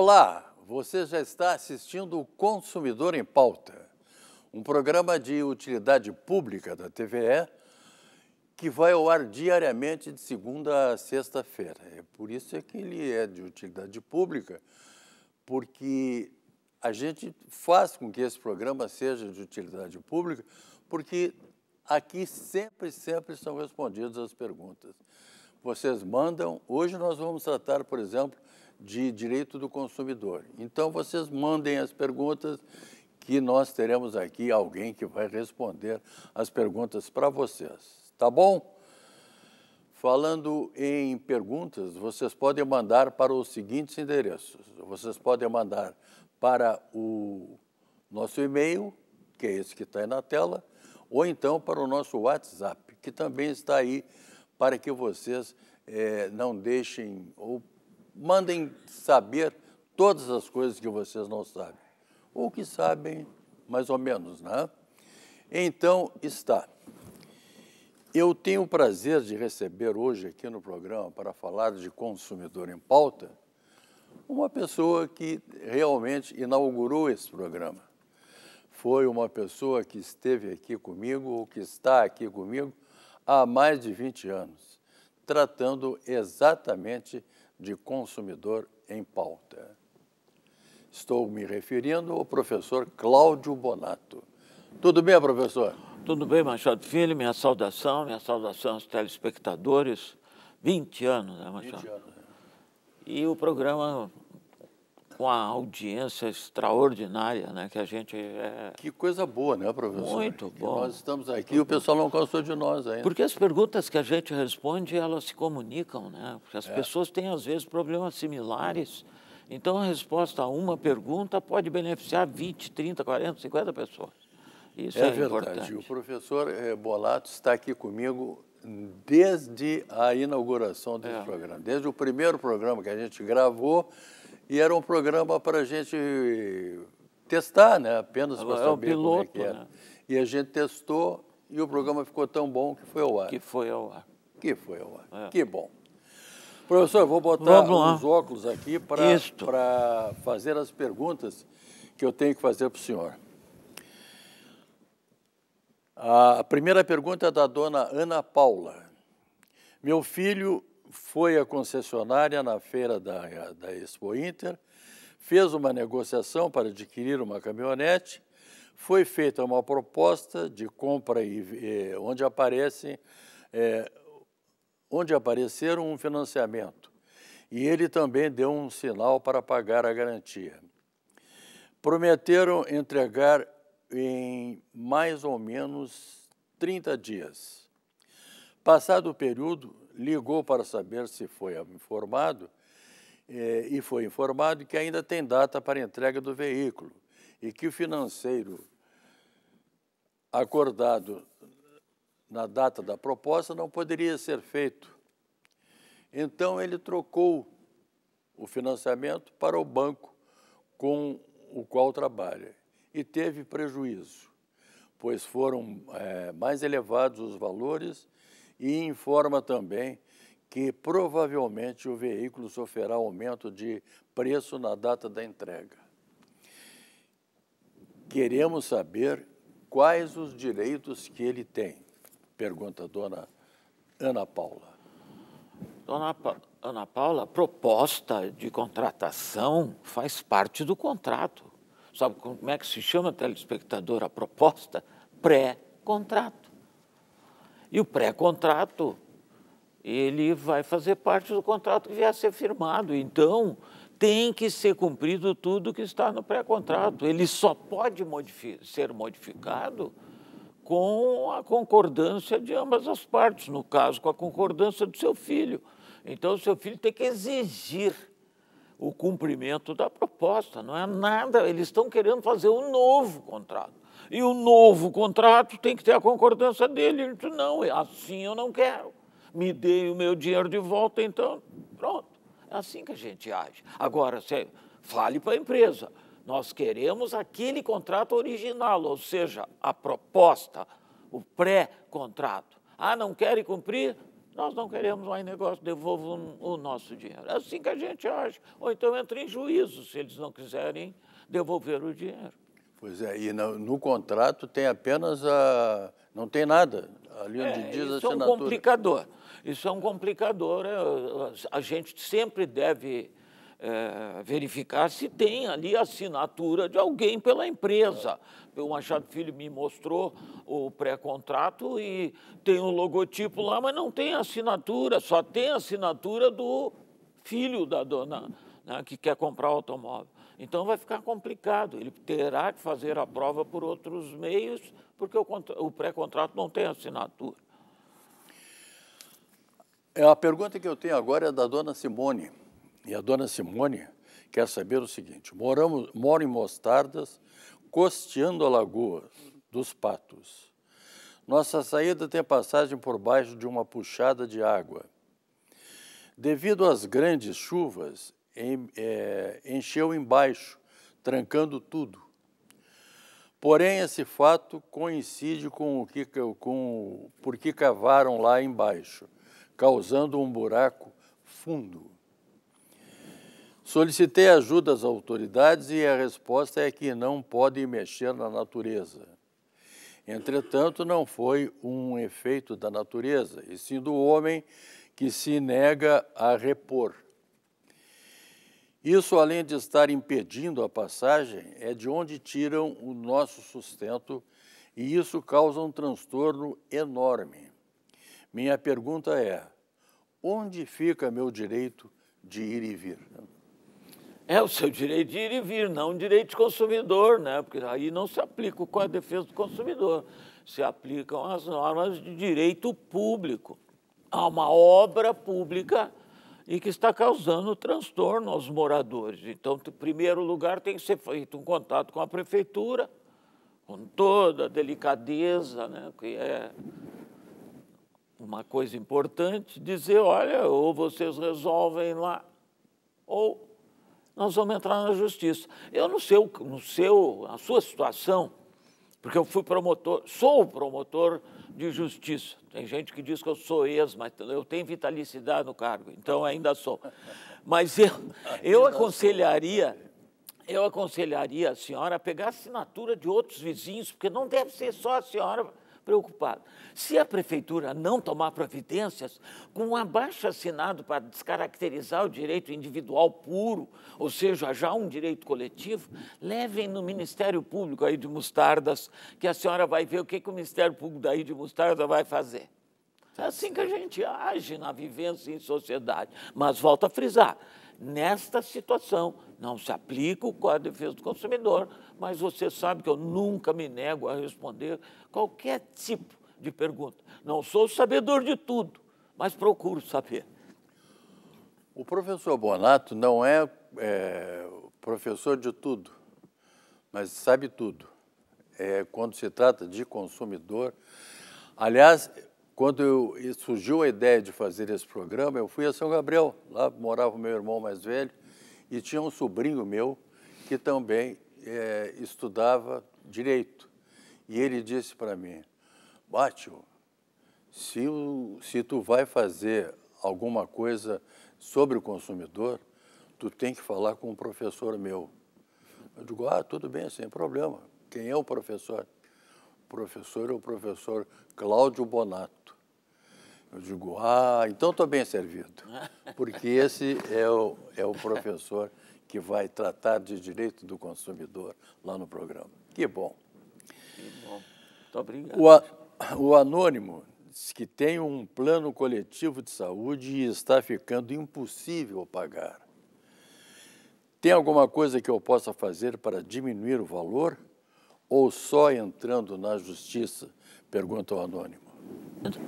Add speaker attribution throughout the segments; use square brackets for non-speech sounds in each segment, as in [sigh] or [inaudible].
Speaker 1: Olá, você já está assistindo o Consumidor em Pauta, um programa de utilidade pública da TVE que vai ao ar diariamente de segunda a sexta-feira. É por isso é que ele é de utilidade pública, porque a gente faz com que esse programa seja de utilidade pública, porque aqui sempre, sempre são respondidas as perguntas. Vocês mandam, hoje nós vamos tratar, por exemplo, de Direito do Consumidor. Então, vocês mandem as perguntas que nós teremos aqui alguém que vai responder as perguntas para vocês, tá bom? Falando em perguntas, vocês podem mandar para os seguintes endereços. Vocês podem mandar para o nosso e-mail, que é esse que está aí na tela, ou então para o nosso WhatsApp, que também está aí para que vocês é, não deixem ou mandem saber todas as coisas que vocês não sabem, ou que sabem mais ou menos, né? Então está. Eu tenho o prazer de receber hoje aqui no programa para falar de consumidor em pauta uma pessoa que realmente inaugurou esse programa. Foi uma pessoa que esteve aqui comigo, ou que está aqui comigo, há mais de 20 anos, tratando exatamente de consumidor em pauta. Estou me referindo
Speaker 2: ao professor Cláudio Bonato. Tudo bem, professor? Tudo bem, Machado Filho. Minha saudação, minha saudação aos telespectadores. 20 anos, né, Machado? 20 anos. Né? E o programa com a audiência extraordinária, né? Que a gente é... Que coisa boa, né, professor? Muito que bom. Nós estamos aqui e o pessoal não cansou de nós ainda. Porque as perguntas que a gente responde, elas se comunicam, né? Porque as é. pessoas têm, às vezes, problemas similares. Então, a resposta a uma pergunta pode beneficiar 20, 30, 40, 50 pessoas. Isso é, é verdade. Importante. O
Speaker 1: professor eh, Bolato está aqui comigo desde a inauguração desse é. programa, desde o primeiro programa que a gente gravou e era um programa para a gente testar, né? Apenas para é, é saber piloto, como é que era. Né? E a gente testou e o programa ficou tão bom que foi ao ar. Que foi ao ar. Que foi ao ar. É. Que bom. Professor, vou botar os óculos aqui para fazer as perguntas que eu tenho que fazer para o senhor. A primeira pergunta é da dona Ana Paula. Meu filho foi à concessionária na feira da, da Expo Inter, fez uma negociação para adquirir uma caminhonete, foi feita uma proposta de compra e, eh, onde aparece é, onde apareceram um financiamento e ele também deu um sinal para pagar a garantia. Prometeram entregar em mais ou menos 30 dias. Passado o período, ligou para saber se foi informado eh, e foi informado que ainda tem data para entrega do veículo e que o financeiro acordado na data da proposta não poderia ser feito. Então ele trocou o financiamento para o banco com o qual trabalha e teve prejuízo, pois foram é, mais elevados os valores e informa também que provavelmente o veículo sofrerá aumento de preço na data da entrega. Queremos saber quais os direitos que ele tem,
Speaker 2: pergunta a dona Ana Paula. Dona pa Ana Paula, a proposta de contratação faz parte do contrato. Sabe como é que se chama, telespectador, a proposta? Pré-contrato. E o pré-contrato, ele vai fazer parte do contrato que vier a ser firmado. Então, tem que ser cumprido tudo que está no pré-contrato. Ele só pode modifi ser modificado com a concordância de ambas as partes, no caso, com a concordância do seu filho. Então, o seu filho tem que exigir o cumprimento da proposta, não é nada, eles estão querendo fazer um novo contrato. E o novo contrato tem que ter a concordância dele. Ele disse, não, é assim eu não quero. Me dei o meu dinheiro de volta, então, pronto. É assim que a gente age. Agora, você fale para a empresa. Nós queremos aquele contrato original, ou seja, a proposta, o pré-contrato. Ah, não querem cumprir? Nós não queremos mais negócio, devolvam o nosso dinheiro. É assim que a gente age. Ou então entra em juízo se eles não quiserem devolver o dinheiro.
Speaker 1: Pois é, e no, no contrato tem apenas a. não tem nada.
Speaker 2: Ali é, onde é, diz isso a assinatura. Isso é um complicador. Isso é um complicador. É, a gente sempre deve é, verificar se tem ali a assinatura de alguém pela empresa. O Machado Filho me mostrou o pré-contrato e tem o logotipo lá, mas não tem assinatura, só tem a assinatura do filho da dona né, que quer comprar o automóvel. Então vai ficar complicado. Ele terá que fazer a prova por outros meios, porque o, o pré-contrato não tem assinatura.
Speaker 1: É, a pergunta que eu tenho agora é da dona Simone. E a dona Simone quer saber o seguinte: moramos, moro em Mostardas, costeando a Lagoa dos Patos. Nossa saída tem passagem por baixo de uma puxada de água. Devido às grandes chuvas, em, é, encheu embaixo, trancando tudo. Porém, esse fato coincide com o que com, que cavaram lá embaixo, causando um buraco fundo. Solicitei ajuda às autoridades e a resposta é que não podem mexer na natureza. Entretanto, não foi um efeito da natureza, e sim do homem que se nega a repor. Isso, além de estar impedindo a passagem, é de onde tiram o nosso sustento e isso causa um transtorno enorme. Minha pergunta é: onde fica meu direito de ir e vir?
Speaker 2: É o seu direito de ir e vir, não o direito de consumidor, né? Porque aí não se aplica com a defesa do consumidor, se aplicam as normas de direito público. Há uma obra pública e que está causando transtorno aos moradores. Então, em primeiro lugar, tem que ser feito um contato com a prefeitura, com toda a delicadeza, né, que é uma coisa importante, dizer, olha, ou vocês resolvem lá, ou nós vamos entrar na justiça. Eu não sei, no seu, a sua situação, porque eu fui promotor, sou promotor de justiça. Tem gente que diz que eu sou ex, mas eu tenho vitalicidade no cargo, então ainda sou. Mas eu, eu aconselharia, eu aconselharia a senhora a pegar a assinatura de outros vizinhos, porque não deve ser só a senhora preocupado. Se a prefeitura não tomar providências, com um abaixo assinado para descaracterizar o direito individual puro, ou seja, já um direito coletivo, levem no Ministério Público aí de Mostardas, que a senhora vai ver o que, que o Ministério Público daí de Mostarda vai fazer. É assim que a gente age na vivência em sociedade. Mas volto a frisar, nesta situação não se aplica o Código de Defesa do Consumidor, mas você sabe que eu nunca me nego a responder qualquer tipo de pergunta. Não sou sabedor de tudo, mas procuro saber. O
Speaker 1: professor Bonato não é, é professor de tudo, mas sabe tudo. É, quando se trata de consumidor. Aliás, quando eu, surgiu a ideia de fazer esse programa, eu fui a São Gabriel, lá morava o meu irmão mais velho, e tinha um sobrinho meu que também é, estudava direito. E ele disse para mim, Bátio, se, se tu vai fazer alguma coisa sobre o consumidor, tu tem que falar com um professor meu. Eu digo, ah, tudo bem, sem problema. Quem é o professor? O professor é o professor Cláudio Bonato. Eu digo, ah, então estou bem servido, [laughs] porque esse é o, é o professor que vai tratar de direito do consumidor lá no programa. Que bom. Que
Speaker 2: bom. Estou obrigado.
Speaker 1: O, o Anônimo diz que tem um plano coletivo de saúde e está ficando impossível pagar. Tem alguma coisa que eu possa fazer para diminuir o valor ou só entrando na justiça? Pergunta o Anônimo.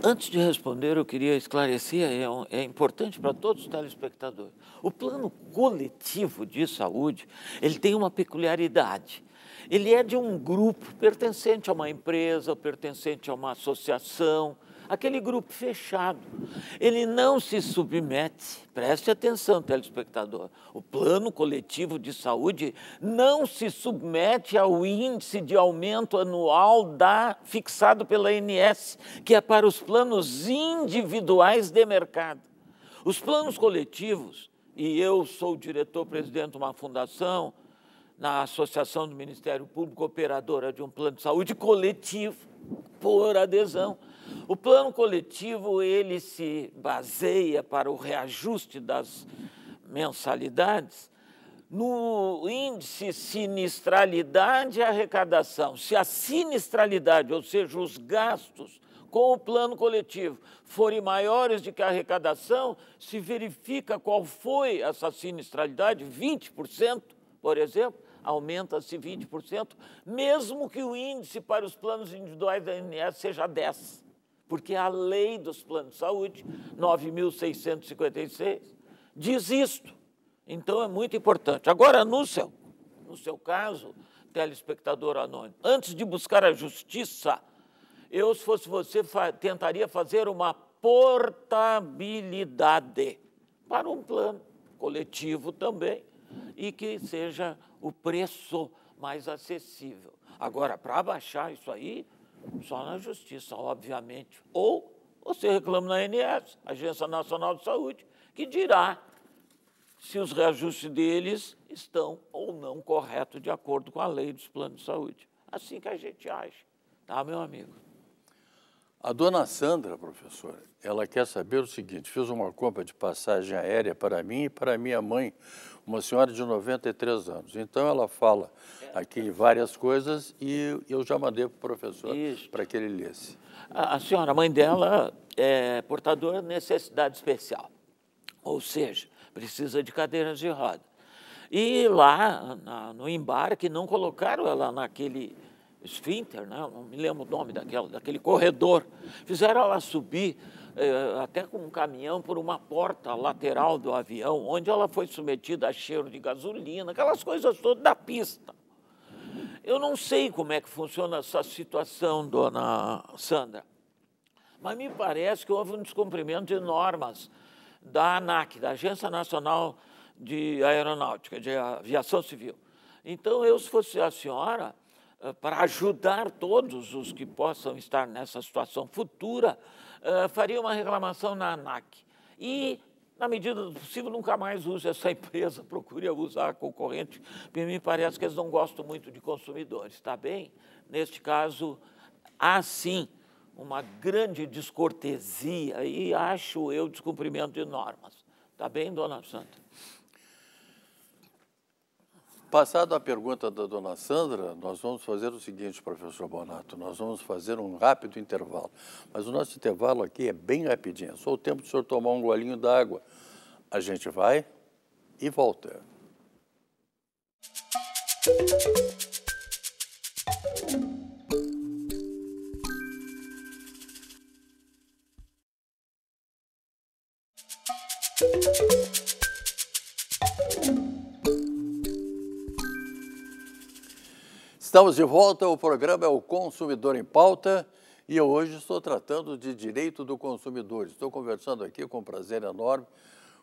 Speaker 2: Antes de responder, eu queria esclarecer, é, é, importante para todos os telespectadores. O plano coletivo de saúde, ele tem uma peculiaridade. Ele é de um grupo pertencente a uma empresa, pertencente a uma associação, aquele grupo fechado. Ele não se submete, preste atenção, telespectador. O plano coletivo de saúde não se submete ao índice de aumento anual da fixado pela ANS, que é para os planos individuais de mercado. Os planos coletivos, e eu sou diretor-presidente de uma fundação, na Associação do Ministério Público, operadora de um plano de saúde coletivo, por adesão. O plano coletivo ele se baseia para o reajuste das mensalidades no índice sinistralidade e arrecadação. Se a sinistralidade, ou seja, os gastos com o plano coletivo forem maiores do que a arrecadação, se verifica qual foi essa sinistralidade, 20%, por exemplo, aumenta-se 20%, mesmo que o índice para os planos individuais da ANS seja 10% porque a lei dos planos de saúde, 9.656, diz isto. Então é muito importante. Agora, no seu, no seu caso, telespectador anônimo, antes de buscar a justiça, eu, se fosse você, fa tentaria fazer uma portabilidade para um plano coletivo também e que seja o preço mais acessível. Agora, para baixar isso aí, só na justiça, obviamente. Ou você reclama na ANS, Agência Nacional de Saúde, que dirá se os reajustes deles estão ou não corretos de acordo com a lei dos planos de saúde. Assim que a gente age, tá, meu amigo? A dona
Speaker 1: Sandra, professora, ela quer saber o seguinte: fez uma compra de passagem aérea para mim e para minha mãe uma senhora de 93 anos. Então ela fala aqui
Speaker 2: várias coisas e eu já mandei para o professor para que ele lesse. A, a senhora, a mãe dela é portadora de necessidade especial, ou seja, precisa de cadeiras de roda. E lá na, no embarque não colocaram ela naquele esfínter, né? não me lembro o nome daquela, daquele corredor. Fizeram ela subir eh, até com um caminhão, por uma porta lateral do avião, onde ela foi submetida a cheiro de gasolina, aquelas coisas todas da pista. Eu não sei como é que funciona essa situação, dona Sandra, mas me parece que houve um descumprimento de normas da ANAC, da Agência Nacional de Aeronáutica, de Aviação Civil. Então, eu, se fosse a senhora, eh, para ajudar todos os que possam estar nessa situação futura, eh, faria uma reclamação na ANAC. E, na medida do possível, nunca mais use essa [laughs] empresa, procure usar a concorrente, porque me parece que eles não gostam muito de consumidores, está bem? Neste caso, há sim uma grande descortesia e, acho eu, descumprimento de normas. Está bem, dona Santa?
Speaker 1: Passada a pergunta da dona Sandra, nós vamos fazer o seguinte, professor Bonato, nós vamos fazer um rápido intervalo. Mas o nosso intervalo aqui é bem rapidinho, é só o tempo do senhor tomar um golinho d'água. A gente vai e volta.
Speaker 2: Música
Speaker 1: Estamos de volta, o programa é o Consumidor em Pauta e eu hoje estou tratando de direito do consumidor. Estou conversando aqui com prazer enorme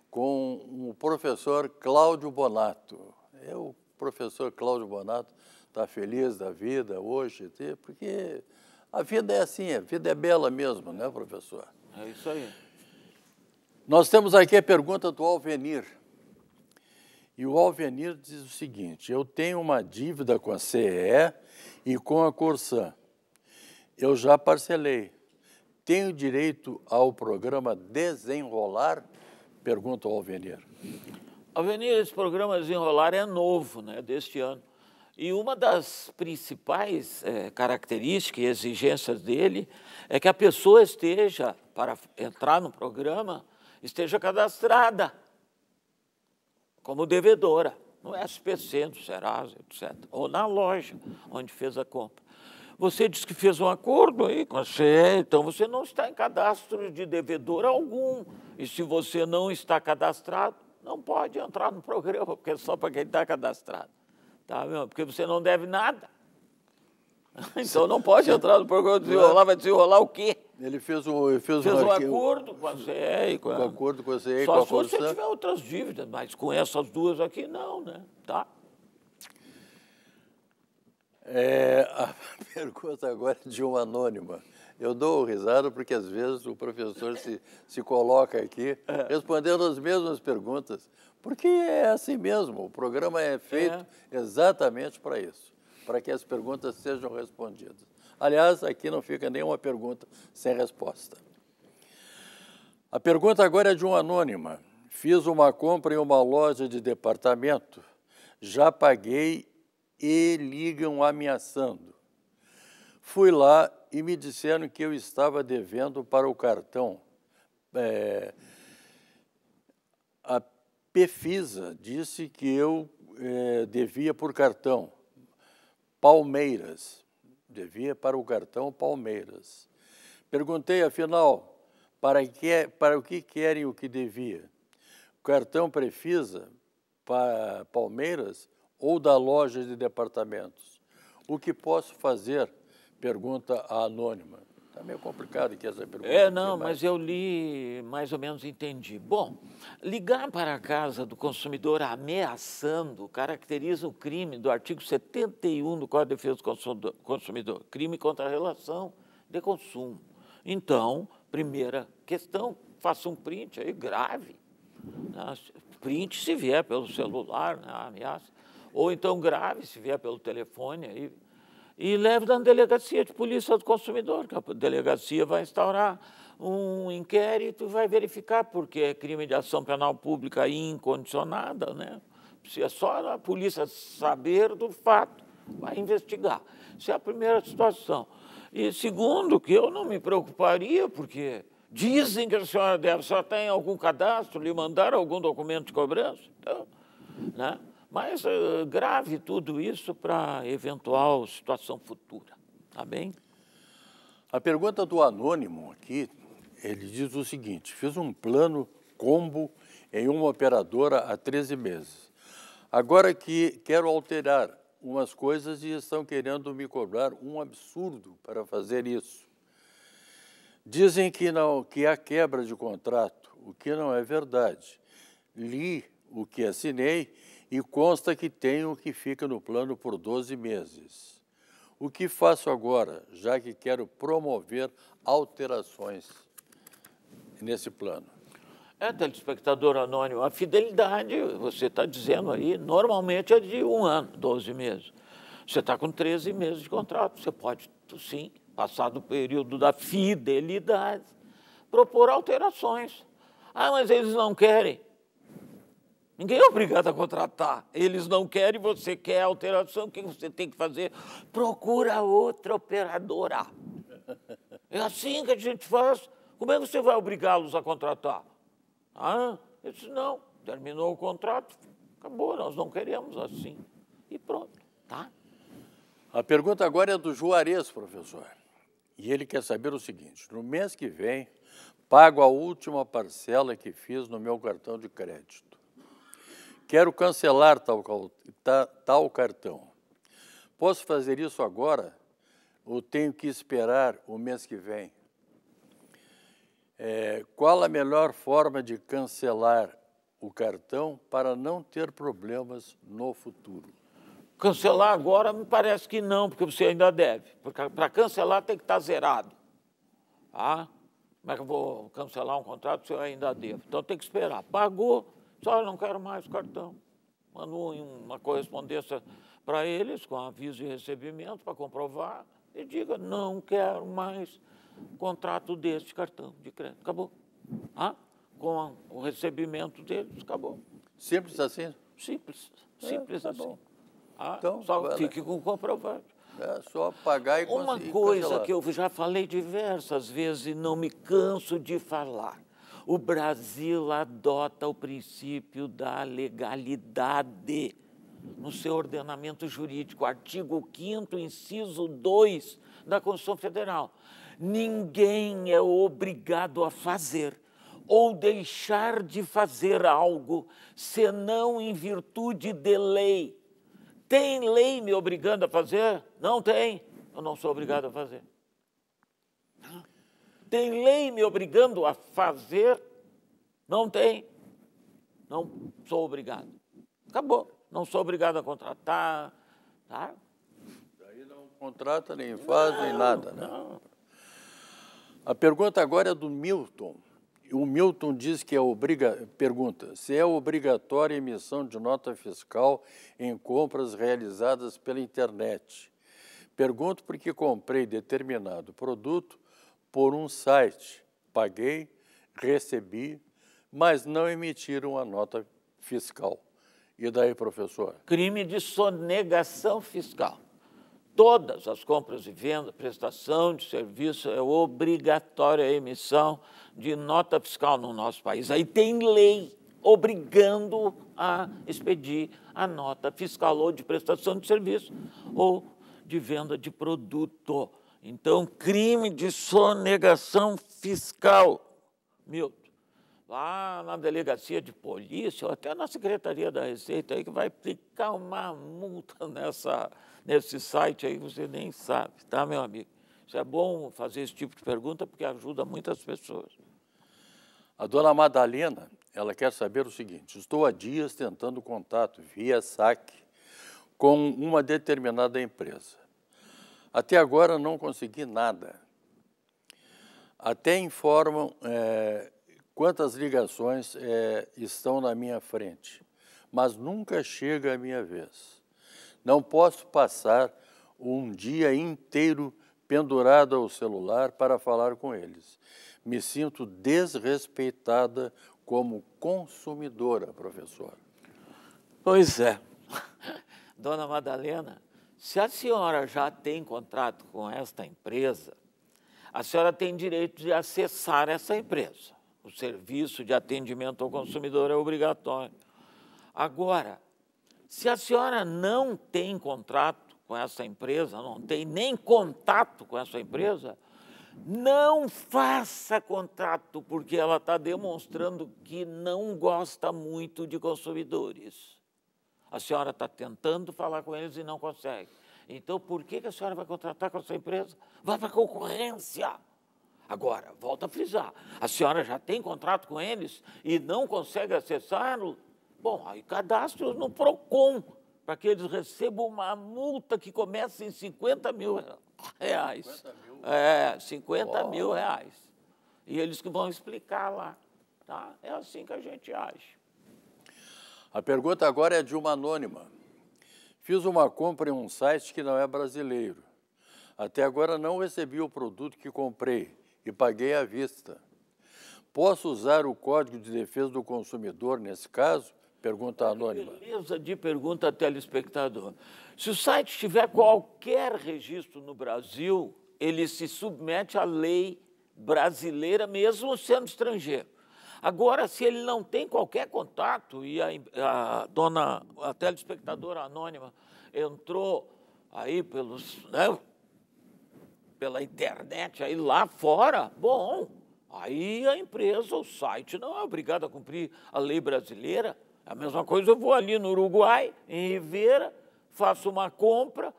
Speaker 1: com o professor Cláudio Bonato. É o professor Cláudio Bonato está feliz da vida hoje, porque a vida é assim, a vida é bela mesmo, né, professor? É isso aí. Nós temos aqui a pergunta do Alvenir. E o Alvenir diz o seguinte: eu tenho uma dívida com a CEE e com a Corsã. Eu já parcelei. Tenho direito ao programa Desenrolar? Pergunta o Alvenir.
Speaker 2: Alvenir, esse programa Desenrolar é novo, né, deste ano. E uma das principais é, características e exigências dele é que a pessoa esteja, para entrar no programa, esteja cadastrada como devedora, no SPC, no Serasa, etc., ou na loja onde fez a compra. Você diz que fez um acordo aí com você, então você não está em cadastro de devedor algum. E se você não está cadastrado, não pode entrar no programa, porque é só para quem está cadastrado. Tá, meu? Porque você não deve nada. [laughs] então não pode entrar no programa desenrolar, vai desenrolar o quê? Ele fez um, ele fez, fez um, um acordo com a CEI. Com, a... com acordo com a CEI, Só com a se você tiver outras dívidas, mas com essas duas aqui não, né? Tá?
Speaker 1: É, a [laughs] pergunta agora é de um anônima. Eu dou risada porque às vezes o professor se, se coloca aqui [laughs] é. respondendo as mesmas perguntas. Porque é assim mesmo, o programa é, é. feito é. exatamente para isso para que as perguntas sejam respondidas. Aliás, aqui não fica nenhuma pergunta sem resposta. A pergunta agora é de um anônima. Fiz uma compra em uma loja de departamento, já paguei e ligam ameaçando. Fui lá e me disseram que eu estava devendo para o cartão. É, a Pefisa disse que eu é, devia por cartão. Palmeiras. Devia para o cartão Palmeiras. Perguntei, afinal, para, que, para o que querem o que devia? O cartão Prefisa, para Palmeiras ou da loja de departamentos? O que posso fazer? Pergunta a anônima. Está meio complicado aqui essa pergunta. É, não, mas... mas
Speaker 2: eu li, mais ou menos entendi. Bom, ligar para a casa do consumidor ameaçando caracteriza o crime do artigo 71 do Código de Defesa do Consumidor, crime contra a relação de consumo. Então, primeira questão, faça um print aí grave. Né? Print se vier pelo celular, né? ameaça. Ou então grave se vier pelo telefone aí e leve na delegacia de polícia do consumidor, que a delegacia vai instaurar um inquérito e vai verificar, porque é crime de ação penal pública incondicionada, né? Se é só a polícia saber do fato, vai investigar. Isso é a primeira situação. E segundo, que eu não me preocuparia, porque dizem que a senhora deve, só tem algum cadastro, lhe mandaram algum documento de cobrança. Então, né? Mas uh, grave tudo isso para eventual situação futura, tá bem?
Speaker 1: A pergunta do anônimo aqui, ele diz o seguinte: fiz um plano combo em uma operadora há 13 meses. Agora que quero alterar umas coisas e estão querendo me cobrar um absurdo para fazer isso. Dizem que não, que há quebra de contrato, o que não é verdade. Li o que assinei e consta que tenho que fica no plano por 12 meses. O que faço agora, já que quero promover alterações
Speaker 2: nesse plano? É, telespectador anônimo, a fidelidade, você está dizendo aí, normalmente é de um ano, 12 meses. Você está com 13 meses de contrato, você pode, sim, passar do período da fidelidade, propor alterações. Ah, mas eles não querem. Ninguém é obrigado a contratar. Eles não querem, você quer alteração, o que você tem que fazer? Procura outra operadora. É assim que a gente faz. Como é que você vai obrigá-los a contratar? Ah, eu disse, não, terminou o contrato, acabou, nós não queremos assim. E pronto, tá?
Speaker 1: A pergunta agora é do Juarez, professor. E ele quer saber o seguinte: no mês que vem, pago a última parcela que fiz no meu cartão de crédito. Quero cancelar tal, tal, tal cartão. Posso fazer isso agora ou tenho que esperar o mês que vem? É, qual a melhor forma de cancelar o cartão
Speaker 2: para não ter problemas no futuro? Cancelar agora me parece que não, porque você ainda deve. Para cancelar tem que estar tá zerado. Ah, como é que eu vou cancelar um contrato se eu ainda devo? Então tem que esperar. Pagou, só não quero mais cartão. Mandou uma correspondência para eles com aviso de recebimento para comprovar e diga, não quero mais contrato deste cartão de crédito. Acabou. Ah, com o recebimento deles, acabou. Simples assim? Simples. É, Simples é, assim. Ah, então, só vale. fique com o comprovante.
Speaker 1: É só pagar e Uma coisa que eu
Speaker 2: já falei diversas vezes e não me canso de falar. O Brasil adota o princípio da legalidade no seu ordenamento jurídico, artigo 5 inciso 2 da Constituição Federal. Ninguém é obrigado a fazer ou deixar de fazer algo senão em virtude de lei. Tem lei me obrigando a fazer? Não tem. Eu não sou obrigado a fazer. Tem lei me obrigando a fazer? Não tem. Não sou obrigado. Acabou. Não sou obrigado a contratar. Tá? Daí não contrata, nem faz, não, nem nada. Né? Não.
Speaker 1: A pergunta agora é do Milton. O Milton diz que é obriga... pergunta se é obrigatória a emissão de nota fiscal em compras realizadas pela internet. Pergunto porque comprei determinado produto por um site. Paguei, recebi, mas não emitiram a nota
Speaker 2: fiscal. E daí, professor? Crime de sonegação fiscal. Todas as compras e vendas, prestação de serviço, é obrigatória a emissão de nota fiscal no nosso país. Aí tem lei obrigando a expedir a nota fiscal ou de prestação de serviço ou de venda de produto. Então, crime de sonegação fiscal. Milton, lá na delegacia de polícia, ou até na Secretaria da Receita, aí, que vai aplicar uma multa [laughs] nessa, nesse site aí você nem sabe, tá, meu amigo? Isso é bom fazer esse tipo de pergunta porque ajuda muitas
Speaker 1: pessoas. A dona Madalena, ela quer saber o seguinte: estou há dias tentando contato via SAC com uma determinada empresa. Até agora não consegui nada. Até informam é, quantas ligações é, estão na minha frente, mas nunca chega a minha vez. Não posso passar um dia inteiro pendurado ao celular para falar com eles. Me sinto desrespeitada como consumidora, professor.
Speaker 2: Pois é. [laughs] Dona Madalena, se a senhora já tem contrato com esta empresa, a senhora tem direito de acessar essa empresa. O serviço de atendimento ao consumidor é obrigatório. Agora, se a senhora não tem contrato com essa empresa, não tem nem contato com essa empresa, não faça contrato, porque ela está demonstrando que não gosta muito de consumidores. A senhora está tentando falar com eles e não consegue. Então, por que, que a senhora vai contratar com a sua empresa? Vai para a concorrência. Agora, volta a frisar, a senhora já tem contrato com eles e não consegue acessá-lo? Bom, aí cadastre no PROCON, para que eles recebam uma multa que começa em 50 mil
Speaker 1: reais. 50 mil?
Speaker 2: É, 50 mil reais. E eles que vão explicar lá. Tá? É assim que a gente age.
Speaker 1: A pergunta agora é de uma anônima. Fiz uma compra em um site que não é brasileiro. Até agora não recebi o produto que comprei e paguei à vista. Posso usar o Código de Defesa do Consumidor nesse caso? Pergunta anônima.
Speaker 2: Beleza de pergunta telespectador. Se o site tiver qualquer registro no Brasil, ele se submete à lei brasileira, mesmo sendo estrangeiro. Agora, se ele não tem qualquer contato, e a, a dona, a telespectadora anônima entrou aí pelos, né, pela internet, aí lá fora, bom, aí a empresa, o site, não é obrigado a cumprir a lei brasileira. É a mesma coisa, eu vou ali no Uruguai, em Rivera, faço uma compra,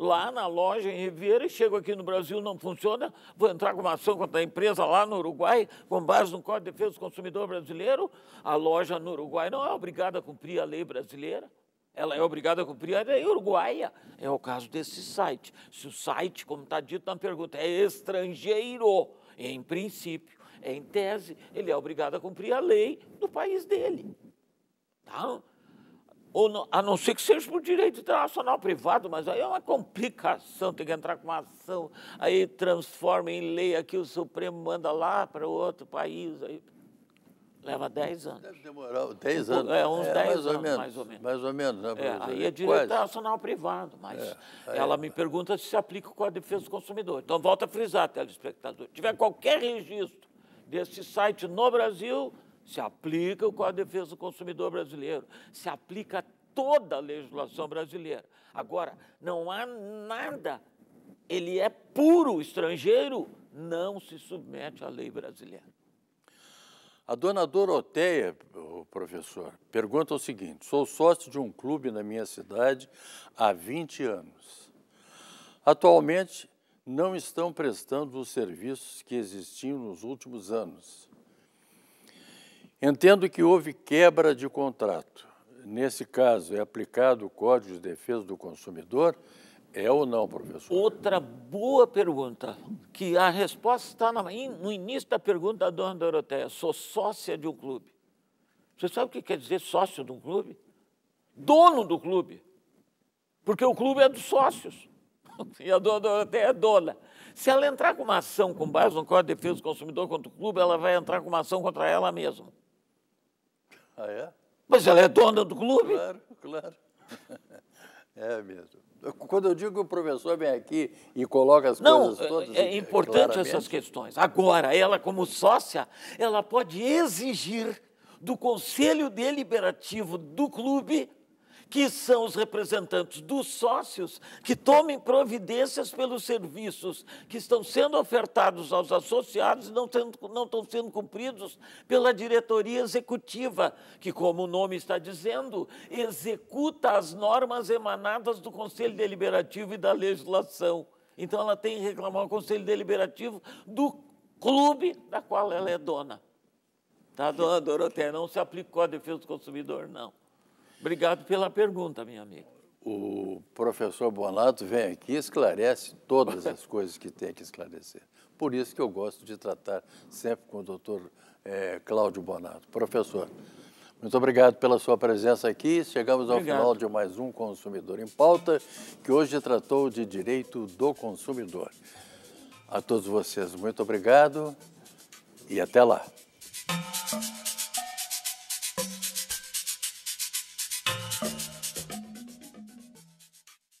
Speaker 2: lá na loja em e chego aqui no Brasil, não funciona, vou entrar com uma ação contra a empresa lá no Uruguai, com base no Código de Defesa do Consumidor Brasileiro. A loja no Uruguai não é obrigada a cumprir a lei brasileira. Ela é obrigada a cumprir a lei uruguaia. É o caso desse site. Se o site, como está dito na pergunta, é estrangeiro, em princípio, em tese, ele é obrigado a cumprir a lei do país dele. Tá? Não, a não ser que seja por direito internacional privado, mas aí é uma complicação, tem que entrar com uma ação, aí transforma em lei aqui, o Supremo manda lá para outro país, aí leva 10 anos. Deve demorar
Speaker 1: 10 anos. É, uns 10 é, anos, ou menos, mais ou menos. Mais ou menos, né, é, Aí é, é direito internacional privado, mas é, ela é. me
Speaker 2: pergunta se se aplica com a defesa do consumidor. Então, volta a frisar, telespectador, se tiver qualquer registro desse site no Brasil, se aplica o Código de Defesa do Consumidor brasileiro, se aplica toda a legislação brasileira. Agora, não há nada, ele é puro estrangeiro, não se submete à lei brasileira.
Speaker 1: A dona Doroteia, professor, pergunta o seguinte: sou sócio de um clube na minha cidade há 20 anos. Atualmente, não estão prestando os serviços que existiam nos últimos anos. Entendo que houve quebra de contrato. Nesse caso, é aplicado o Código de Defesa do Consumidor? É ou não,
Speaker 2: professor? Outra boa pergunta, que a resposta está no início da pergunta da dona Doroteia. Sou sócia de um clube. Você sabe o que quer dizer sócio de um clube? Dono do clube. Porque o clube é dos sócios. [laughs] E a dona Doroteia é dona. Se ela entrar com uma ação com base no Código de Defesa do Consumidor contra o clube, ela vai entrar com uma ação contra ela mesma. Ah, é? Mas ela é dona do clube. Claro, claro. [laughs]
Speaker 1: É mesmo. Quando eu digo que o professor vem aqui e coloca as Não, coisas todas. É, é importante essas questões. Agora,
Speaker 2: ela, como sócia, ela pode exigir do Conselho Deliberativo do clube que são os representantes dos sócios que tomem providências pelos serviços que estão sendo ofertados aos associados e não, tendo, não estão sendo cumpridos pela diretoria executiva, que, como o nome está dizendo, executa as normas emanadas do Conselho Deliberativo e da legislação. Então, ela tem que reclamar ao Conselho Deliberativo do clube da qual ela é dona. Tá, dona Doroteia? Não se aplicou à defesa do consumidor, não. Obrigado pela pergunta, minha amiga.
Speaker 1: O professor Bonato vem aqui e esclarece todas as [laughs] coisas que tem que esclarecer. Por isso que eu gosto de tratar sempre com o doutor é, Cláudio Bonato. Professor, muito obrigado pela sua presença aqui. Chegamos ao obrigado. final de mais um Consumidor em Pauta, que hoje tratou de direito do consumidor. A todos vocês, muito obrigado e até lá.